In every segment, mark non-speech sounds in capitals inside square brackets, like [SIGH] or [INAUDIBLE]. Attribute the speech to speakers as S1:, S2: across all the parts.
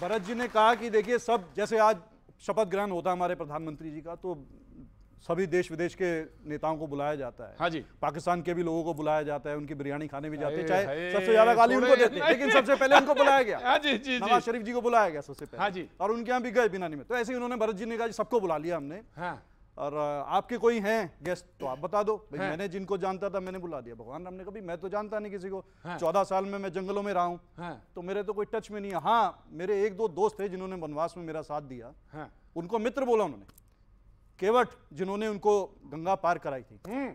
S1: भरत जी ने कहा कि देखिए सब जैसे आज शपथ ग्रहण होता है हमारे प्रधानमंत्री जी का तो सभी देश विदेश के नेताओं को बुलाया जाता है हाँ जी पाकिस्तान के भी लोगों को बुलाया जाता है उनकी बिरयानी खाने भी जाते हैं चाहे सबसे ज्यादा गाली उनको देते हैं लेकिन सबसे पहले उनको बुलाया गया [LAUGHS] हाँ जी जी नवाज शरीफ जी को बुलाया गया सबसे पहले हाँ जी और उनके यहाँ भी गए बिना निमित्त तो ऐसे ही उन्होंने भरत जी ने कहा सबको बुला लिया हमने हाँ और आपके कोई हैं गेस्ट तो आप बता दो भाई मैंने जिनको जानता था मैंने बुला दिया भगवान राम ने कभी मैं तो जानता नहीं किसी को चौदह साल में मैं जंगलों में रहा हूँ तो मेरे तो कोई टच में नहीं है हाँ मेरे एक दो दोस्त थे जिन्होंने वनवास में मेरा साथ दिया उनको मित्र बोला उन्होंने केवट जिन्होंने उनको गंगा पार कराई थी हम्म।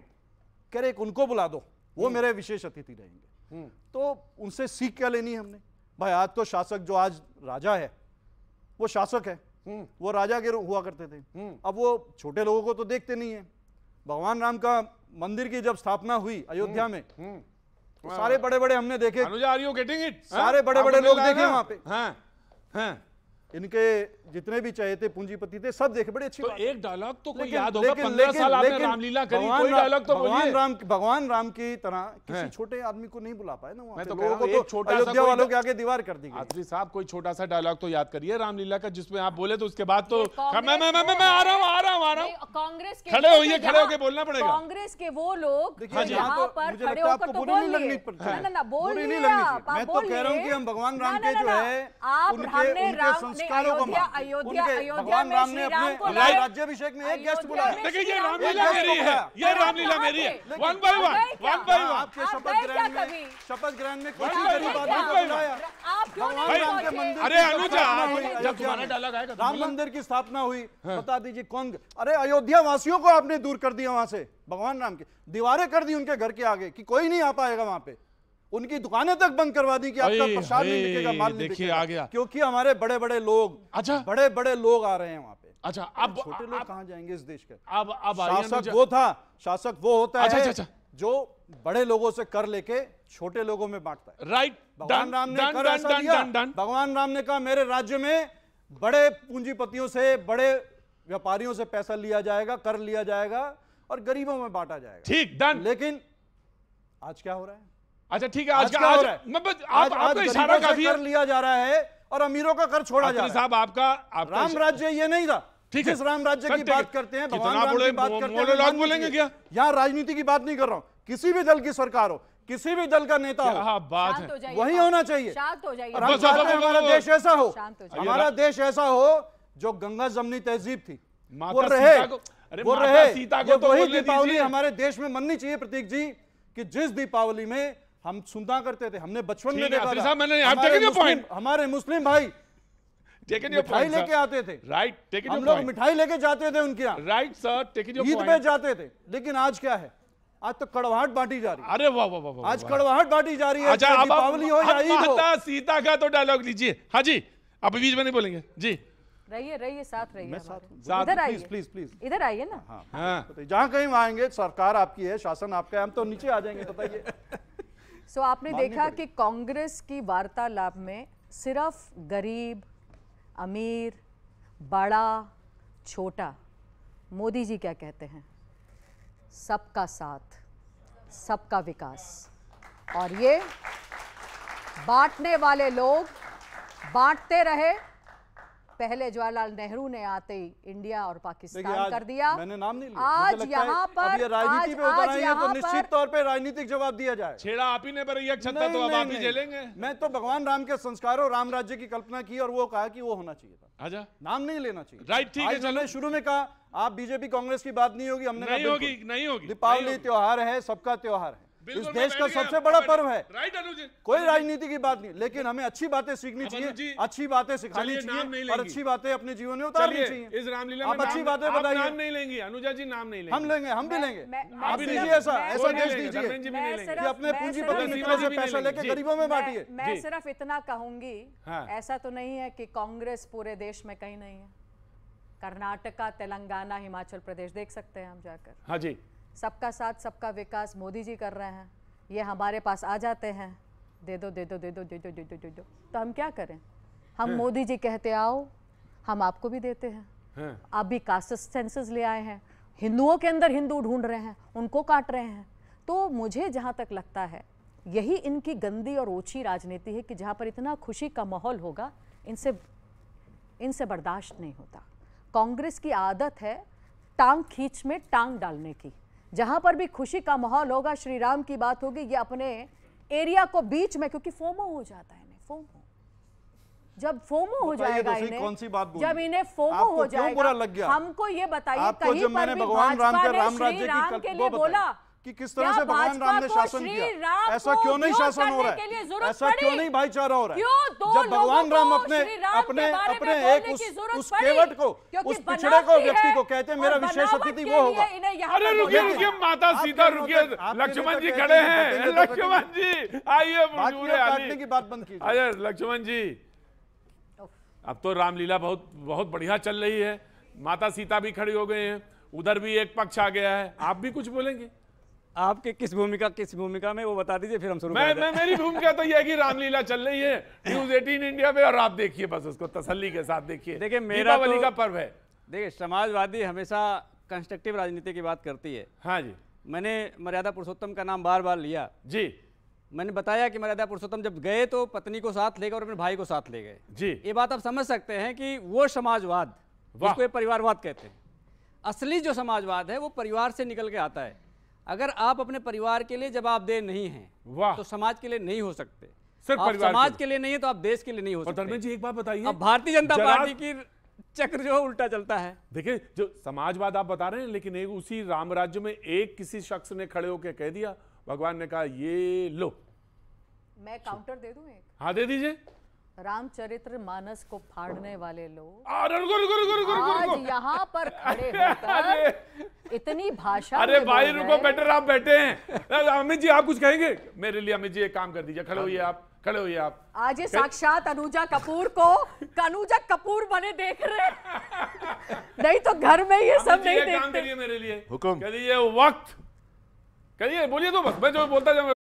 S1: कह रहे उनको बुला दो वो हम्म। मेरे विशेष अतिथि रहेंगे हम्म। तो उनसे सीख क्या लेनी है हमने भाई आज तो शासक जो आज राजा है वो शासक है वो राजा के हुआ करते थे हम्म। अब वो छोटे लोगों को तो देखते नहीं है भगवान राम का मंदिर की जब स्थापना हुई अयोध्या हम्म। में हम्म। तो सारे हाँ। बड़े बड़े हमने देखे
S2: हाँ?
S1: सारे बड़े बड़े लोग देखे वहां पे हाँ, हाँ, इनके जितने भी चाहे थे पूंजीपति थे सब देखे बड़े अच्छे तो एक डायलॉग तो कोई याद होगा साल आपने लेकिन, रामलीला करी कोई डायलॉग तो भगवान राम भगवान राम की तरह किसी छोटे आदमी को नहीं बुला पाए ना मैं तो लोगों को तो छोटा अयोध्या वालों
S2: के आगे दीवार कर दी गई साहब कोई छोटा सा डायलॉग तो याद करिए रामलीला का जिसमें आप बोले तो उसके बाद तो मैं मैं मैं मैं आ रहा हूं आ रहा हूं आ रहा
S3: हूं कांग्रेस खड़े होइए खड़े होकर बोलना पड़ेगा कांग्रेस के वो लोग बोल नहीं लगनी मैं तो कह रहा हूँ की हम भगवान राम के जो है उनके राम संस्कारों को भगवान राम ने अपने राज्याभिषेक में एक गेस्ट बुलाया है ये रामलीला मेरी है one by one one by one आपके शपथ ग्रहण में
S1: शपथ ग्रहण में कुछ गरीब आदमी बुलाया अरे राम मंदिर की स्थापना हुई हाँ। बता दीजिए कौन अरे अयोध्या वासियों को आपने दूर कर दिया वहां से भगवान राम की दीवारें कर दी उनके घर के आगे कि कोई नहीं आ पाएगा वहां पे उनकी दुकानें तक बंद करवा दी कि आपका प्रसाद नहीं बिकेगा माल नहीं बिकेगा आ गया क्योंकि हमारे बड़े बड़े लोग अच्छा बड़े बड़े लोग आ रहे हैं वहाँ पे अच्छा अब छोटे लोग कहाँ जाएंगे इस देश के अब अब शासक वो था शासक वो होता अच्छा, है अच्छा, अच्छा। जो बड़े लोगों से कर लेके छोटे लोगों में बांटता है राइट भगवान राम ने कर ऐसा दिया भगवान राम ने कहा मेरे राज्य में बड़े पूंजीपतियों से बड़े व्यापारियों से पैसा लिया जाएगा कर लिया जाएगा और गरीबों में बांटा जाएगा ठीक डन लेकिन आज क्या हो रहा है अच्छा ठीक है आज, आज का आज, मैं बस आपका इशारा काफी कर लिया जा रहा है और अमीरों का कर छोड़ा जा रहा है साहब आपका आपका राम राज्य ये नहीं था ठीक है राम राज्य की बात करते हैं भगवान राम की बात करते हैं बोलेंगे क्या यहाँ राजनीति की बात नहीं कर रहा हूँ किसी भी दल की सरकार हो किसी भी दल का नेता हो बात है वही होना चाहिए शांत हो जाइए हमारा देश ऐसा हो हमारा देश ऐसा हो जो गंगा जमनी तहजीब थी वो रहे वो रहे सीता को तो वही दीपावली हमारे देश में मननी चाहिए प्रतीक जी कि जिस दीपावली में हम सुनता करते थे हमने बचपन में देखा था मैंने हमारे, हमारे मुस्लिम भाई मिठाई लेके आते थे राइट right, हम लोग मिठाई लेके जाते थे उनके यहाँ राइट सर ईद पे जाते थे लेकिन आज क्या है आज तो कड़वाहट बांटी जा रही है अरे वाह वाह वाह आज कड़वाहट बांटी जा रही है अच्छा दीपावली हो या ईद हो
S2: सीता का तो डायलॉग लीजिए हाँ जी आप
S1: बीच में नहीं बोलेंगे जी
S3: रहिए रहिए साथ रहिए मैं साथ इधर आइए प्लीज प्लीज इधर आइए ना हाँ,
S1: हाँ। तो जहाँ कहीं आएंगे सरकार आपकी है शासन आपका है हम तो नीचे आ जाएंगे बताइए
S3: सो so, आपने देखा कि कांग्रेस की वार्तालाप में सिर्फ गरीब अमीर बड़ा छोटा मोदी जी क्या कहते हैं सबका साथ सबका विकास और ये बांटने वाले लोग बांटते रहे पहले जवाहरलाल नेहरू ने आते ही इंडिया और पाकिस्तान कर दिया मैंने नाम नहीं लिया आज तो यहाँ पर राजनीति में उतर आई है तो निश्चित
S1: तौर पर राजनीतिक जवाब दिया जाए छेड़ा आप ही ने तो अब आप ही झेलेंगे मैं तो भगवान राम के संस्कार और राम राज्य की कल्पना की और वो कहा कि वो होना चाहिए था आजा नाम नहीं लेना चाहिए राइट ठीक है चलो शुरू में कहा आप बीजेपी कांग्रेस की बात नहीं होगी हमने नहीं होगी नहीं होगी दीपावली त्योहार है सबका त्योहार है इस देश का सबसे बड़ा पर्व है राइट अनुज कोई हम्म। राजनीति की बात नहीं लेकिन हमें अच्छी बातें सीखनी चाहिए अच्छी बातें सिखानी चाहिए और अच्छी बातें अपने जीवन में उतारनी चाहिए इस
S2: रामलीला में अच्छी बातें बताइए नाम नहीं लेंगे अनुजा जी नाम नहीं लेंगे हम लेंगे हम भी लेंगे
S3: आप दीजिए ऐसा ऐसा देश दीजिए कि अपने पूंजीपति मित्रों से पैसा लेके गरीबों में बांटिए मैं सिर्फ इतना कहूंगी हाँ। ऐसा तो नहीं है कि कांग्रेस पूरे देश में कहीं नहीं है कर्नाटका तेलंगाना हिमाचल प्रदेश देख सकते हैं हम जाकर हाँ जी सबका साथ सबका विकास मोदी जी कर रहे हैं ये हमारे पास आ जाते हैं दे दो दे दो दे दो दे दो दे दो दे दो तो हम क्या करें हम मोदी जी कहते आओ हम आपको भी देते हैं भी कास्ट सेंसस ले आए हैं हिंदुओं के अंदर हिंदू ढूंढ रहे हैं उनको काट रहे हैं तो मुझे जहाँ तक लगता है यही इनकी गंदी और ओछी राजनीति है कि जहाँ पर इतना खुशी का माहौल होगा इनसे इनसे बर्दाश्त नहीं होता कांग्रेस की आदत है टांग खींच में टांग डालने की जहां पर भी खुशी का माहौल होगा श्री राम की बात होगी ये अपने एरिया को बीच में क्योंकि फोमो हो जाता है फोमो जब फोमो हो तो तो जाएगा इन्हें कौन सी बात जब इन्हें फोमो हो जाएगा लग गया हमको ये बताइए कहीं पर भी भाजपा ने श्री राम के लिए बोला कि किस तरह से भगवान राम ने शासन किया ऐसा क्यों नहीं शासन हो रहा है ऐसा क्यों नहीं भाईचारा हो रहा है जब भगवान राम अपने अपने अपने एक उस उस केवट को उस पिछड़े को व्यक्ति को कहते हैं मेरा विशेष अतिथि वो
S1: होगा अरे रुकिए रुकिए माता सीता रुकिए लक्ष्मण जी खड़े हैं लक्ष्मण जी आइए काटने की बात बंद कीजिए अरे
S2: लक्ष्मण जी अब तो रामलीला बहुत बहुत बढ़िया चल रही है माता सीता भी खड़ी हो गए हैं उधर भी एक पक्ष आ गया है आप भी कुछ बोलेंगे आपके किस भूमिका किस भूमिका में वो बता दीजिए फिर हम शुरू मैं, मैं मेरी भूमिका तो यह है कि रामलीला चल रही है न्यूज एटीन इंडिया पे और आप देखिए बस उसको
S1: तसल्ली के साथ देखिए देखिए मेरा तो, का पर्व है देखिए समाजवादी हमेशा कंस्ट्रक्टिव राजनीति की बात करती है हाँ जी मैंने मर्यादा पुरुषोत्तम का नाम बार बार लिया जी मैंने बताया कि मर्यादा पुरुषोत्तम जब गए तो पत्नी को साथ ले गए और अपने भाई को साथ ले गए जी ये बात आप समझ सकते हैं कि वो समाजवाद जिसको परिवारवाद कहते हैं असली जो समाजवाद है वो परिवार से निकल के आता है अगर आप अपने परिवार के लिए जवाबदेह नहीं हैं वाह तो समाज के लिए नहीं हो सकते सिर्फ आप समाज के लिए नहीं है तो आप देश के लिए नहीं हो सकते जी एक बात बताइए अब भारतीय जनता पार्टी की
S2: चक्र जो उल्टा चलता है देखिए जो समाजवाद आप बता रहे हैं लेकिन एक उसी राम राज्य में एक किसी शख्स ने खड़े होकर कह दिया भगवान ने कहा ये लो
S3: मैं काउंटर दे दूं एक हाँ दे दीजिए रामचरित्र मानस को फाड़ने वाले लोग आज यहाँ पर [LAUGHS] खड़े होकर इतनी भाषा अरे भाई रुको बेटर
S2: आप बैठे हैं अमित जी आप कुछ कहेंगे मेरे लिए अमित जी एक काम कर दीजिए खड़े हुई आप खड़े हुई आप
S3: आज ये साक्षात अनुजा कपूर को कनुजा कपूर बने देख रहे [LAUGHS] नहीं तो घर में ये सब नहीं देखते
S2: मेरे लिए हुक्म
S1: कहिए वक्त कहिए बोलिए तो बस मैं जो बोलता जाऊंगा